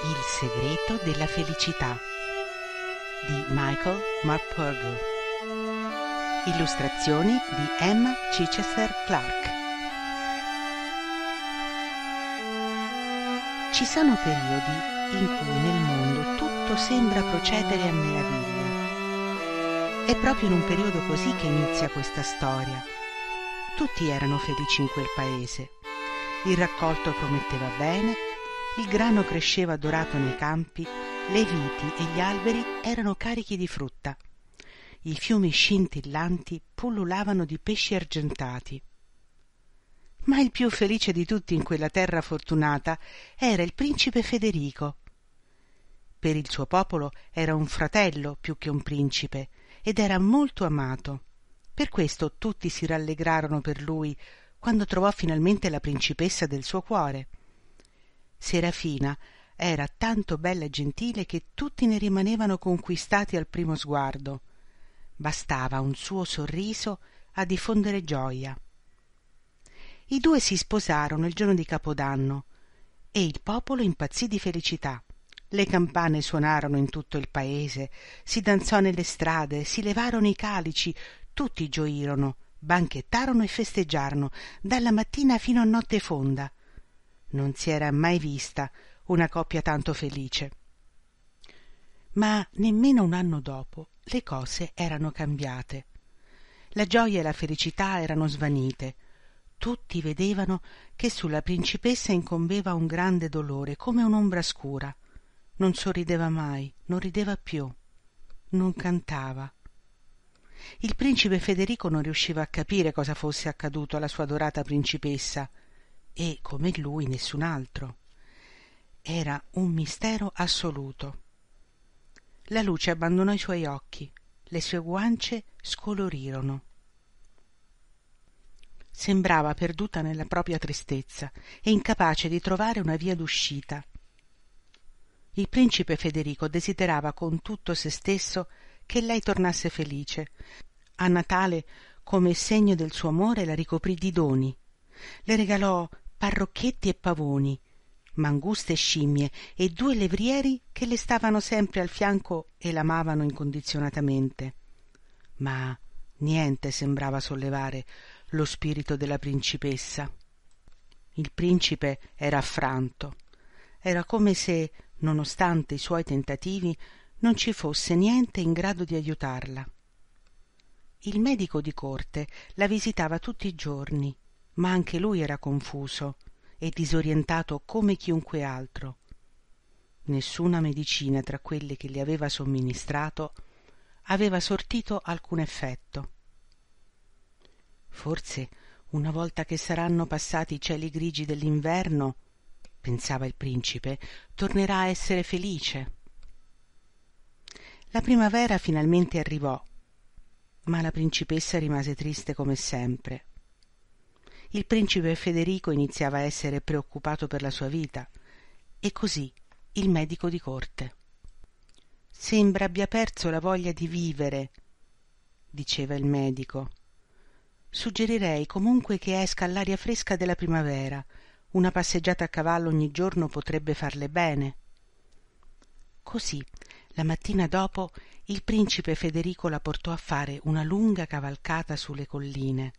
Il segreto della felicità di Michael Marpurgo Illustrazioni di M. Chichester Clark Ci sono periodi in cui nel mondo tutto sembra procedere a meraviglia. È proprio in un periodo così che inizia questa storia. Tutti erano felici in quel paese. Il raccolto prometteva bene il grano cresceva dorato nei campi, le viti e gli alberi erano carichi di frutta. I fiumi scintillanti pullulavano di pesci argentati. Ma il più felice di tutti in quella terra fortunata era il principe Federico. Per il suo popolo era un fratello più che un principe ed era molto amato. Per questo tutti si rallegrarono per lui quando trovò finalmente la principessa del suo cuore. Serafina era tanto bella e gentile che tutti ne rimanevano conquistati al primo sguardo. Bastava un suo sorriso a diffondere gioia. I due si sposarono il giorno di Capodanno e il popolo impazzì di felicità. Le campane suonarono in tutto il paese, si danzò nelle strade, si levarono i calici, tutti gioirono, banchettarono e festeggiarono dalla mattina fino a notte fonda non si era mai vista una coppia tanto felice. Ma nemmeno un anno dopo le cose erano cambiate. La gioia e la felicità erano svanite. Tutti vedevano che sulla principessa incombeva un grande dolore, come un'ombra scura. Non sorrideva mai, non rideva più, non cantava. Il principe Federico non riusciva a capire cosa fosse accaduto alla sua adorata principessa, e come lui nessun altro. Era un mistero assoluto. La luce abbandonò i suoi occhi, le sue guance scolorirono. Sembrava perduta nella propria tristezza e incapace di trovare una via d'uscita. Il principe Federico desiderava con tutto se stesso che lei tornasse felice. A Natale, come segno del suo amore, la ricoprì di doni. Le regalò parrocchetti e pavoni, manguste e scimmie e due levrieri che le stavano sempre al fianco e l'amavano incondizionatamente. Ma niente sembrava sollevare lo spirito della principessa. Il principe era affranto. Era come se, nonostante i suoi tentativi, non ci fosse niente in grado di aiutarla. Il medico di corte la visitava tutti i giorni ma anche lui era confuso e disorientato come chiunque altro. Nessuna medicina tra quelle che gli aveva somministrato aveva sortito alcun effetto. Forse una volta che saranno passati i cieli grigi dell'inverno, pensava il principe, tornerà a essere felice. La primavera finalmente arrivò, ma la principessa rimase triste come sempre il principe Federico iniziava a essere preoccupato per la sua vita. E così il medico di corte. Sembra abbia perso la voglia di vivere, diceva il medico. Suggerirei comunque che esca all'aria fresca della primavera. Una passeggiata a cavallo ogni giorno potrebbe farle bene. Così, la mattina dopo, il principe Federico la portò a fare una lunga cavalcata sulle colline.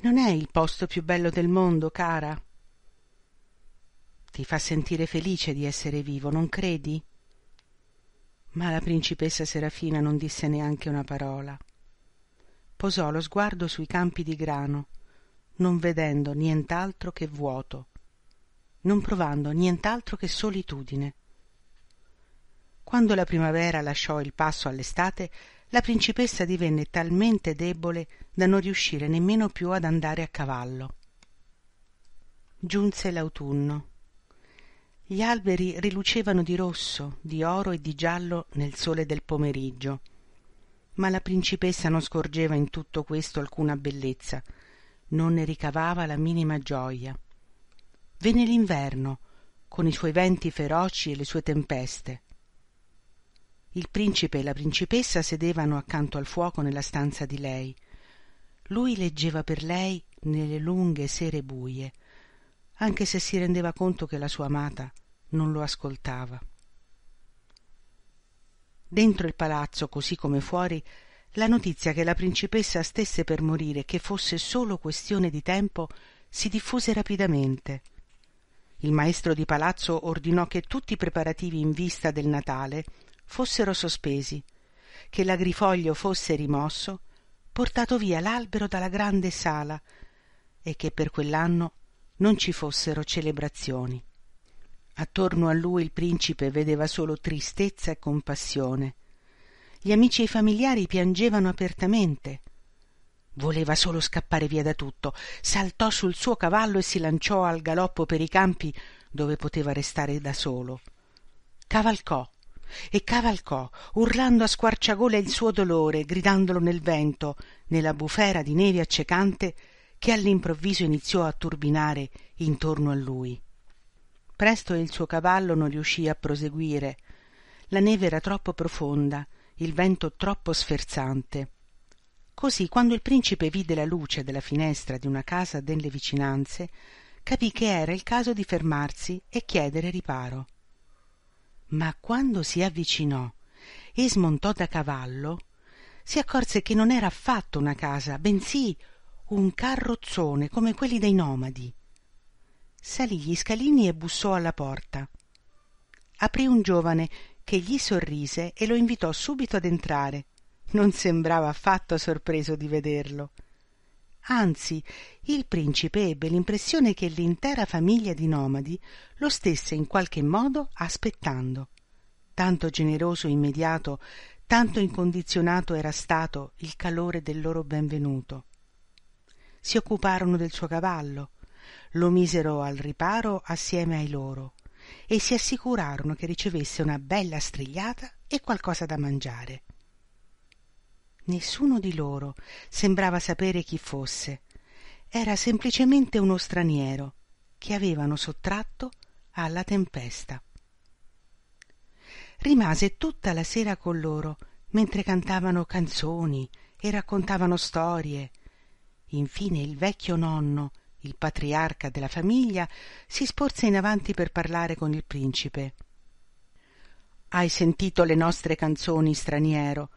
Non è il posto più bello del mondo, cara? Ti fa sentire felice di essere vivo, non credi? Ma la principessa Serafina non disse neanche una parola. Posò lo sguardo sui campi di grano, non vedendo nient'altro che vuoto, non provando nient'altro che solitudine. Quando la primavera lasciò il passo all'estate, la principessa divenne talmente debole da non riuscire nemmeno più ad andare a cavallo giunse l'autunno gli alberi rilucevano di rosso di oro e di giallo nel sole del pomeriggio ma la principessa non scorgeva in tutto questo alcuna bellezza non ne ricavava la minima gioia venne l'inverno con i suoi venti feroci e le sue tempeste il principe e la principessa sedevano accanto al fuoco nella stanza di lei. Lui leggeva per lei nelle lunghe sere buie, anche se si rendeva conto che la sua amata non lo ascoltava. Dentro il palazzo, così come fuori, la notizia che la principessa stesse per morire, e che fosse solo questione di tempo, si diffuse rapidamente. Il maestro di palazzo ordinò che tutti i preparativi in vista del Natale fossero sospesi, che l'agrifoglio fosse rimosso, portato via l'albero dalla grande sala e che per quell'anno non ci fossero celebrazioni. Attorno a lui il principe vedeva solo tristezza e compassione. Gli amici e i familiari piangevano apertamente. Voleva solo scappare via da tutto, saltò sul suo cavallo e si lanciò al galoppo per i campi dove poteva restare da solo. Cavalcò e cavalcò urlando a squarciagola il suo dolore gridandolo nel vento nella bufera di neve accecante che all'improvviso iniziò a turbinare intorno a lui presto il suo cavallo non riuscì a proseguire la neve era troppo profonda il vento troppo sferzante così quando il principe vide la luce della finestra di una casa delle vicinanze capì che era il caso di fermarsi e chiedere riparo ma quando si avvicinò e smontò da cavallo, si accorse che non era affatto una casa, bensì un carrozzone come quelli dei nomadi. Salì gli scalini e bussò alla porta. Aprì un giovane che gli sorrise e lo invitò subito ad entrare. Non sembrava affatto sorpreso di vederlo. Anzi, il principe ebbe l'impressione che l'intera famiglia di nomadi lo stesse in qualche modo aspettando. Tanto generoso e immediato, tanto incondizionato era stato il calore del loro benvenuto. Si occuparono del suo cavallo, lo misero al riparo assieme ai loro e si assicurarono che ricevesse una bella strigliata e qualcosa da mangiare. Nessuno di loro sembrava sapere chi fosse. Era semplicemente uno straniero che avevano sottratto alla tempesta. Rimase tutta la sera con loro mentre cantavano canzoni e raccontavano storie. Infine il vecchio nonno, il patriarca della famiglia, si sporse in avanti per parlare con il principe. Hai sentito le nostre canzoni, straniero,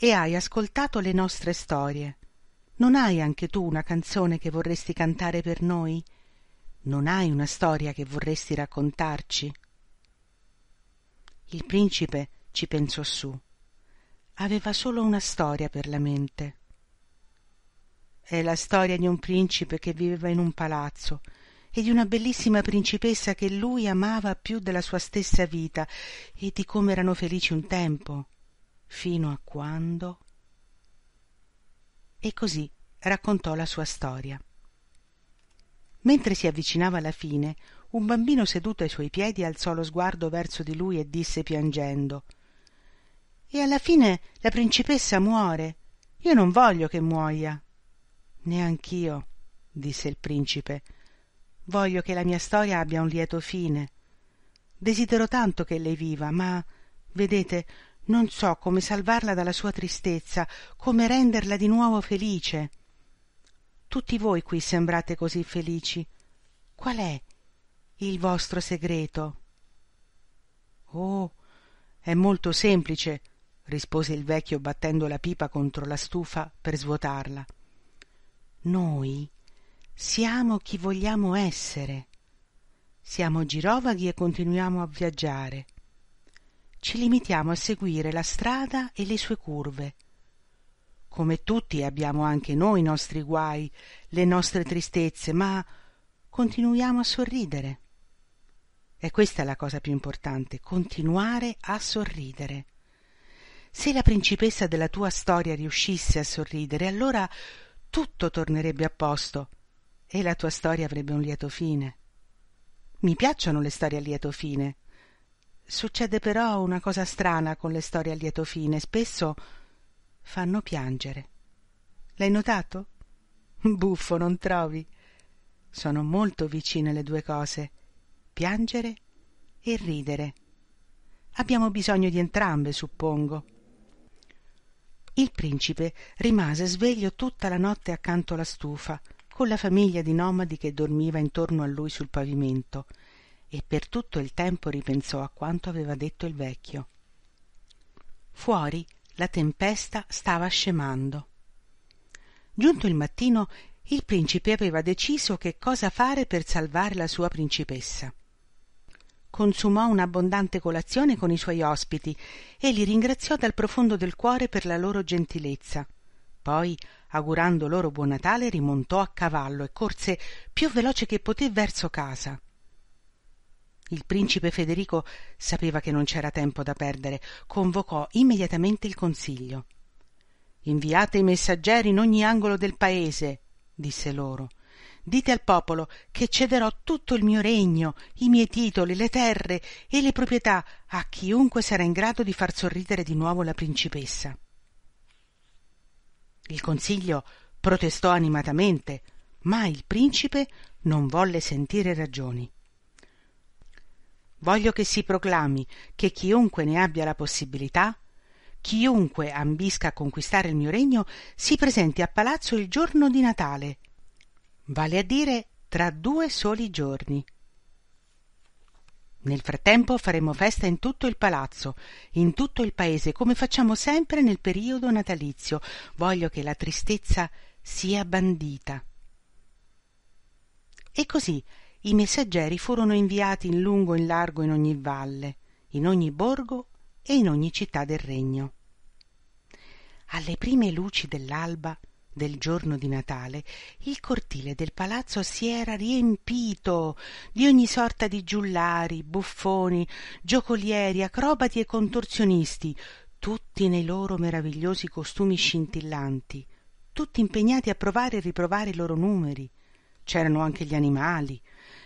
e hai ascoltato le nostre storie. Non hai anche tu una canzone che vorresti cantare per noi? Non hai una storia che vorresti raccontarci? Il principe ci pensò su. Aveva solo una storia per la mente. È la storia di un principe che viveva in un palazzo e di una bellissima principessa che lui amava più della sua stessa vita e di come erano felici un tempo fino a quando... E così raccontò la sua storia. Mentre si avvicinava alla fine, un bambino seduto ai suoi piedi alzò lo sguardo verso di lui e disse piangendo E alla fine la principessa muore. Io non voglio che muoia. Neanch'io, disse il principe. Voglio che la mia storia abbia un lieto fine. Desidero tanto che lei viva, ma vedete, non so come salvarla dalla sua tristezza, come renderla di nuovo felice. Tutti voi qui sembrate così felici. Qual è il vostro segreto? Oh, è molto semplice, rispose il vecchio battendo la pipa contro la stufa per svuotarla. Noi siamo chi vogliamo essere. Siamo girovaghi e continuiamo a viaggiare ci limitiamo a seguire la strada e le sue curve. Come tutti abbiamo anche noi i nostri guai, le nostre tristezze, ma continuiamo a sorridere. E questa è la cosa più importante, continuare a sorridere. Se la principessa della tua storia riuscisse a sorridere, allora tutto tornerebbe a posto e la tua storia avrebbe un lieto fine. Mi piacciono le storie a lieto fine, Succede però una cosa strana con le storie a lieto fine, spesso fanno piangere. L'hai notato? Buffo, non trovi? Sono molto vicine le due cose, piangere e ridere. Abbiamo bisogno di entrambe, suppongo. Il principe rimase sveglio tutta la notte accanto alla stufa, con la famiglia di nomadi che dormiva intorno a lui sul pavimento, e per tutto il tempo ripensò a quanto aveva detto il vecchio. Fuori la tempesta stava scemando. Giunto il mattino, il principe aveva deciso che cosa fare per salvare la sua principessa. Consumò un'abbondante colazione con i suoi ospiti e li ringraziò dal profondo del cuore per la loro gentilezza. Poi, augurando loro buon Natale, rimontò a cavallo e corse più veloce che poté verso casa. Il principe Federico sapeva che non c'era tempo da perdere, convocò immediatamente il consiglio. Inviate i messaggeri in ogni angolo del paese, disse loro. Dite al popolo che cederò tutto il mio regno, i miei titoli, le terre e le proprietà a chiunque sarà in grado di far sorridere di nuovo la principessa. Il consiglio protestò animatamente, ma il principe non volle sentire ragioni. Voglio che si proclami che chiunque ne abbia la possibilità, chiunque ambisca a conquistare il mio regno, si presenti a palazzo il giorno di Natale, vale a dire tra due soli giorni. Nel frattempo faremo festa in tutto il palazzo, in tutto il paese, come facciamo sempre nel periodo natalizio. Voglio che la tristezza sia bandita. E così i messaggeri furono inviati in lungo e in largo in ogni valle, in ogni borgo e in ogni città del regno. Alle prime luci dell'alba del giorno di Natale, il cortile del palazzo si era riempito di ogni sorta di giullari, buffoni, giocolieri, acrobati e contorsionisti, tutti nei loro meravigliosi costumi scintillanti, tutti impegnati a provare e riprovare i loro numeri. C'erano anche gli animali,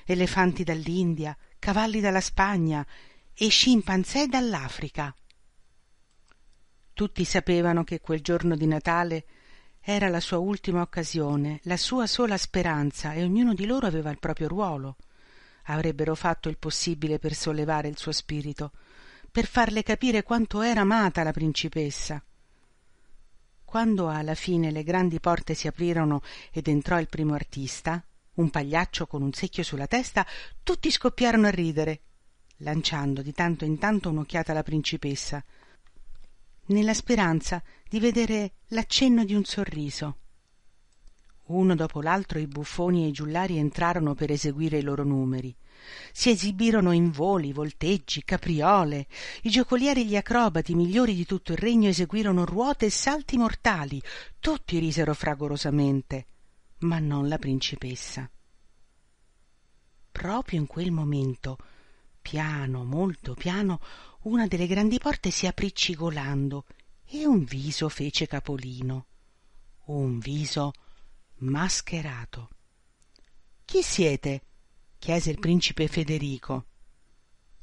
elefanti dall'India, cavalli dalla Spagna e scimpanzé dall'Africa. Tutti sapevano che quel giorno di Natale era la sua ultima occasione, la sua sola speranza e ognuno di loro aveva il proprio ruolo. Avrebbero fatto il possibile per sollevare il suo spirito, per farle capire quanto era amata la principessa. Quando alla fine le grandi porte si aprirono ed entrò il primo artista, un pagliaccio con un secchio sulla testa, tutti scoppiarono a ridere, lanciando di tanto in tanto un'occhiata alla principessa, nella speranza di vedere l'accenno di un sorriso. Uno dopo l'altro i buffoni e i giullari entrarono per eseguire i loro numeri. Si esibirono in voli, volteggi, capriole. I giocolieri e gli acrobati migliori di tutto il regno eseguirono ruote e salti mortali. Tutti risero fragorosamente ma non la principessa. Proprio in quel momento, piano, molto piano, una delle grandi porte si aprì cigolando e un viso fece capolino. Un viso mascherato. Chi siete? chiese il principe Federico.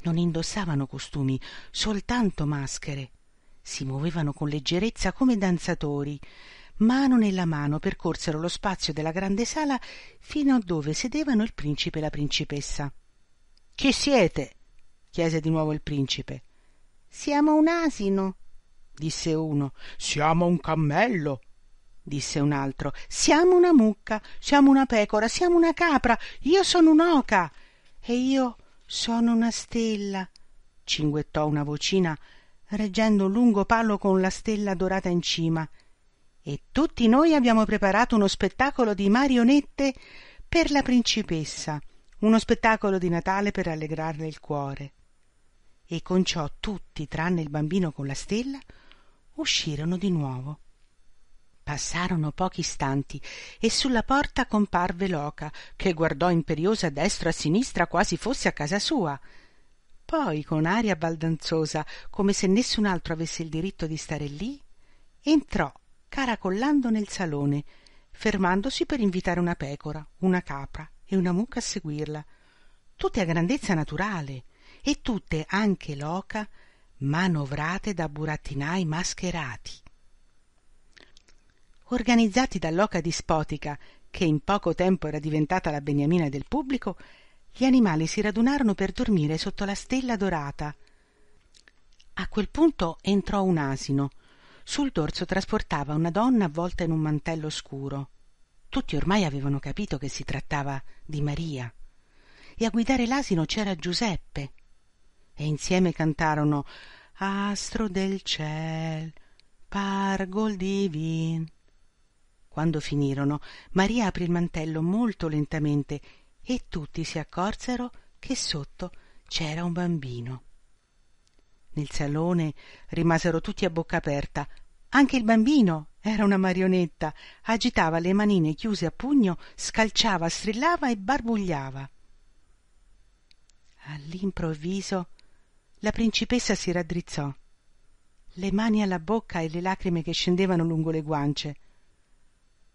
Non indossavano costumi, soltanto maschere. Si muovevano con leggerezza come danzatori mano nella mano percorsero lo spazio della grande sala fino a dove sedevano il principe e la principessa. Chi siete? chiese di nuovo il principe. Siamo un asino, disse uno. Siamo un cammello, disse un altro. Siamo una mucca, siamo una pecora, siamo una capra, io sono un'oca. E io sono una stella, cinguettò una vocina, reggendo un lungo palo con la stella dorata in cima e tutti noi abbiamo preparato uno spettacolo di marionette per la principessa, uno spettacolo di Natale per allegrarle il cuore. E con ciò tutti, tranne il bambino con la stella, uscirono di nuovo. Passarono pochi istanti e sulla porta comparve Loca, che guardò imperiosa a destra e a sinistra quasi fosse a casa sua. Poi, con aria baldanzosa, come se nessun altro avesse il diritto di stare lì, entrò caracollando nel salone fermandosi per invitare una pecora una capra e una mucca a seguirla tutte a grandezza naturale e tutte anche loca manovrate da burattinai mascherati organizzati dall'oca dispotica che in poco tempo era diventata la beniamina del pubblico gli animali si radunarono per dormire sotto la stella dorata a quel punto entrò un asino sul dorso trasportava una donna avvolta in un mantello scuro. Tutti ormai avevano capito che si trattava di Maria. E a guidare l'asino c'era Giuseppe. E insieme cantarono Astro del ciel, pargol divin. Quando finirono, Maria aprì il mantello molto lentamente e tutti si accorsero che sotto c'era un bambino. Nel salone rimasero tutti a bocca aperta. Anche il bambino era una marionetta. Agitava le manine chiuse a pugno, scalciava, strillava e barbugliava. All'improvviso la principessa si raddrizzò, le mani alla bocca e le lacrime che scendevano lungo le guance.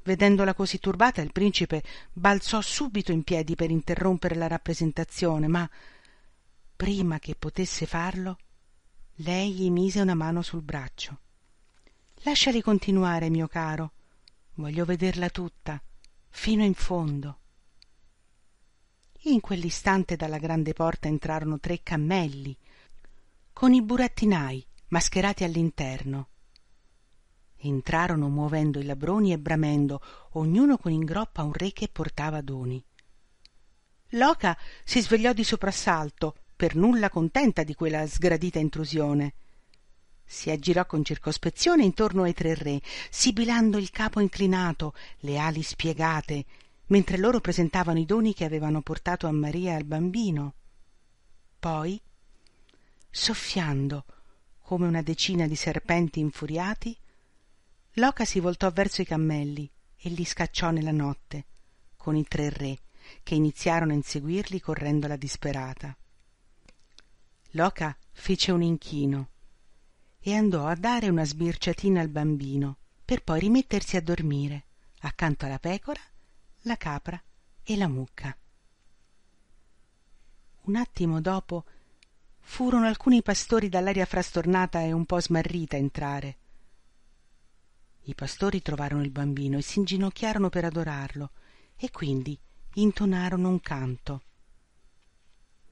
Vedendola così turbata, il principe balzò subito in piedi per interrompere la rappresentazione, ma prima che potesse farlo, lei gli mise una mano sul braccio lasciali continuare mio caro voglio vederla tutta fino in fondo in quell'istante dalla grande porta entrarono tre cammelli con i burattinai mascherati all'interno entrarono muovendo i labroni e bramendo ognuno con in groppa un re che portava doni loca si svegliò di soprassalto per nulla contenta di quella sgradita intrusione. Si aggirò con circospezione intorno ai tre re, sibilando il capo inclinato, le ali spiegate, mentre loro presentavano i doni che avevano portato a Maria e al bambino. Poi, soffiando come una decina di serpenti infuriati, Loca si voltò verso i cammelli e li scacciò nella notte, con i tre re, che iniziarono a inseguirli correndo alla disperata loca fece un inchino e andò a dare una sbirciatina al bambino per poi rimettersi a dormire accanto alla pecora la capra e la mucca un attimo dopo furono alcuni pastori dall'aria frastornata e un po smarrita a entrare i pastori trovarono il bambino e s'inginocchiarono per adorarlo e quindi intonarono un canto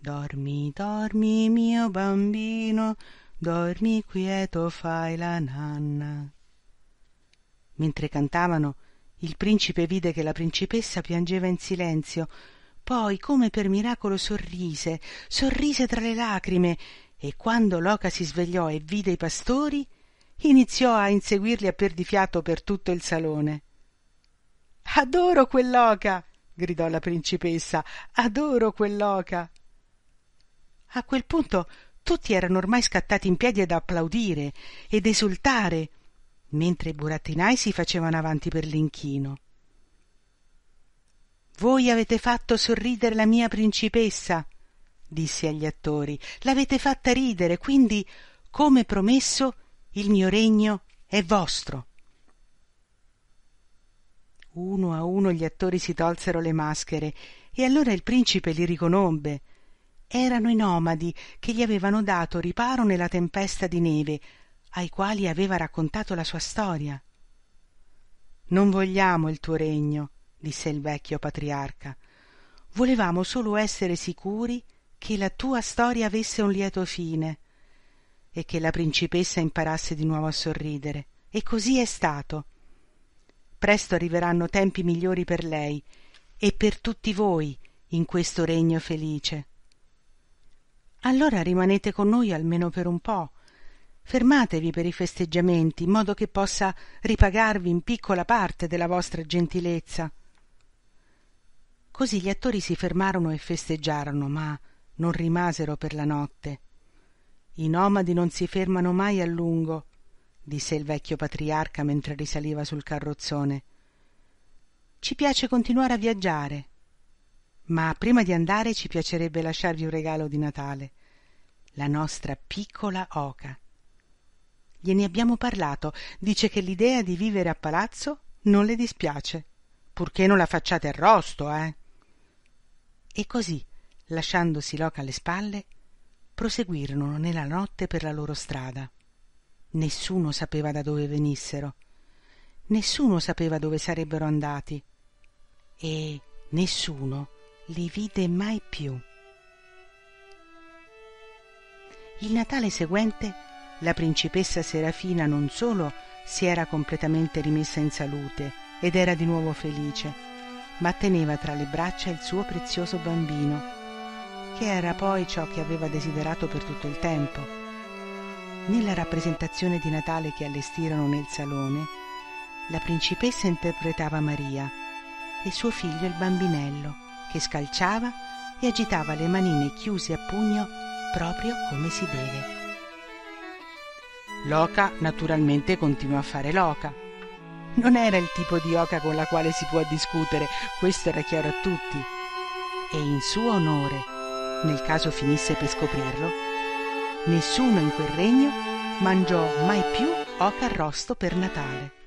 Dormi, dormi mio bambino, dormi quieto fai la nanna. Mentre cantavano, il principe vide che la principessa piangeva in silenzio, poi come per miracolo sorrise, sorrise tra le lacrime, e quando Loca si svegliò e vide i pastori, iniziò a inseguirli a perdifiato per tutto il salone. Adoro quell'oca! gridò la principessa, adoro quell'oca! A quel punto tutti erano ormai scattati in piedi ad applaudire ed esultare, mentre i burattinai si facevano avanti per l'inchino. Voi avete fatto sorridere la mia principessa, disse agli attori. L'avete fatta ridere, quindi, come promesso, il mio regno è vostro. Uno a uno gli attori si tolsero le maschere e allora il principe li riconobbe erano i nomadi che gli avevano dato riparo nella tempesta di neve, ai quali aveva raccontato la sua storia. Non vogliamo il tuo regno, disse il vecchio patriarca. Volevamo solo essere sicuri che la tua storia avesse un lieto fine e che la principessa imparasse di nuovo a sorridere. E così è stato. Presto arriveranno tempi migliori per lei e per tutti voi in questo regno felice. Allora rimanete con noi almeno per un po'. Fermatevi per i festeggiamenti, in modo che possa ripagarvi in piccola parte della vostra gentilezza. Così gli attori si fermarono e festeggiarono, ma non rimasero per la notte. I nomadi non si fermano mai a lungo, disse il vecchio patriarca mentre risaliva sul carrozzone. Ci piace continuare a viaggiare ma prima di andare ci piacerebbe lasciarvi un regalo di Natale. La nostra piccola oca. Gliene abbiamo parlato, dice che l'idea di vivere a palazzo non le dispiace, purché non la facciate arrosto, eh. E così, lasciandosi l'oca alle spalle, proseguirono nella notte per la loro strada. Nessuno sapeva da dove venissero, nessuno sapeva dove sarebbero andati e nessuno li vide mai più. Il Natale seguente la principessa Serafina non solo si era completamente rimessa in salute ed era di nuovo felice, ma teneva tra le braccia il suo prezioso bambino, che era poi ciò che aveva desiderato per tutto il tempo. Nella rappresentazione di Natale che allestirono nel salone, la principessa interpretava Maria e suo figlio il bambinello che scalciava e agitava le manine chiuse a pugno proprio come si deve. Loca naturalmente continuò a fare loca. Non era il tipo di oca con la quale si può discutere, questo era chiaro a tutti. E in suo onore, nel caso finisse per scoprirlo, nessuno in quel regno mangiò mai più oca arrosto per Natale.